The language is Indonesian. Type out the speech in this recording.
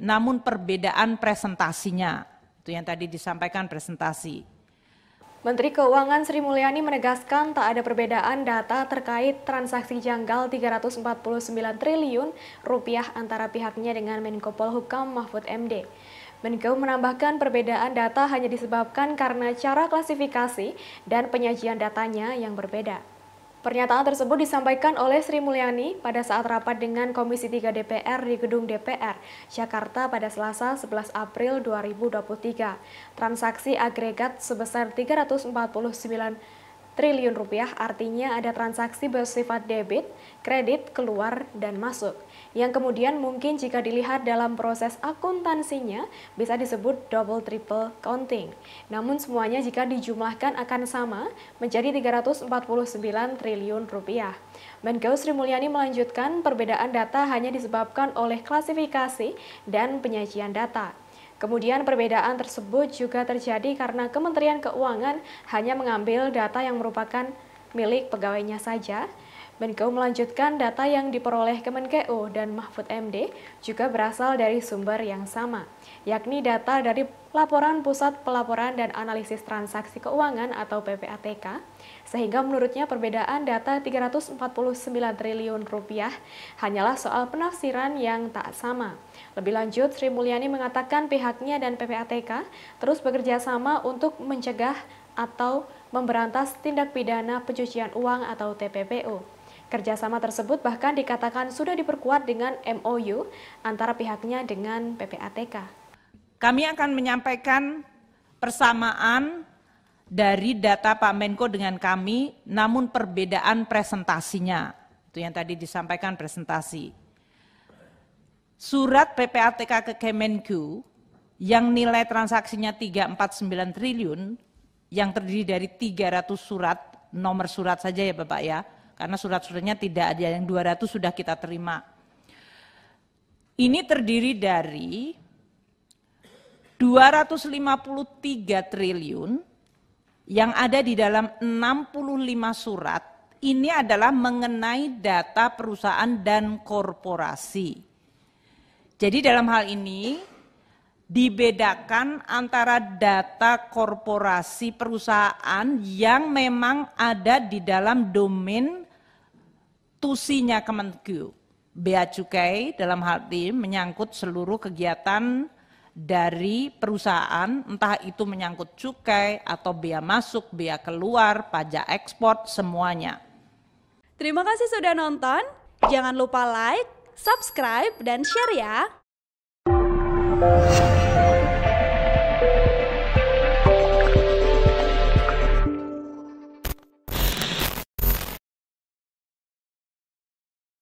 namun perbedaan presentasinya. Itu yang tadi disampaikan presentasi. Menteri Keuangan Sri Mulyani menegaskan tak ada perbedaan data terkait transaksi janggal 349 triliun rupiah antara pihaknya dengan Menko Polhukam Mahfud MD. Menko menambahkan perbedaan data hanya disebabkan karena cara klasifikasi dan penyajian datanya yang berbeda. Pernyataan tersebut disampaikan oleh Sri Mulyani pada saat rapat dengan Komisi 3 DPR di Gedung DPR, Jakarta pada Selasa 11 April 2023. Transaksi agregat sebesar 349 triliun rupiah artinya ada transaksi bersifat debit, kredit, keluar, dan masuk. Yang kemudian mungkin jika dilihat dalam proses akuntansinya bisa disebut double triple counting. Namun semuanya jika dijumlahkan akan sama menjadi 349 triliun rupiah. Menko Sri Mulyani melanjutkan perbedaan data hanya disebabkan oleh klasifikasi dan penyajian data. Kemudian perbedaan tersebut juga terjadi karena Kementerian Keuangan hanya mengambil data yang merupakan milik pegawainya saja, Menko melanjutkan data yang diperoleh Kemenkeu dan Mahfud MD juga berasal dari sumber yang sama, yakni data dari Laporan Pusat Pelaporan dan Analisis Transaksi Keuangan atau PPATK, sehingga menurutnya perbedaan data 349 triliun rupiah hanyalah soal penafsiran yang tak sama. Lebih lanjut, Sri Mulyani mengatakan pihaknya dan PPATK terus bekerja sama untuk mencegah atau memberantas tindak pidana pencucian uang atau TPPU. Kerjasama tersebut bahkan dikatakan sudah diperkuat dengan MOU antara pihaknya dengan PPATK. Kami akan menyampaikan persamaan dari data Pak Menko dengan kami, namun perbedaan presentasinya. Itu yang tadi disampaikan presentasi. Surat PPATK ke Kemenku yang nilai transaksinya 349 triliun, yang terdiri dari 300 surat, nomor surat saja ya Bapak ya, karena surat-suratnya tidak ada yang 200 sudah kita terima. Ini terdiri dari 253 triliun yang ada di dalam 65 surat ini adalah mengenai data perusahaan dan korporasi. Jadi dalam hal ini dibedakan antara data korporasi perusahaan yang memang ada di dalam domain Tusinya Kemenkyu. Bea Cukai dalam hal ini menyangkut seluruh kegiatan dari perusahaan, entah itu menyangkut cukai atau bea masuk, bea keluar, pajak ekspor, semuanya. Terima kasih sudah nonton. Jangan lupa like, subscribe, dan share ya.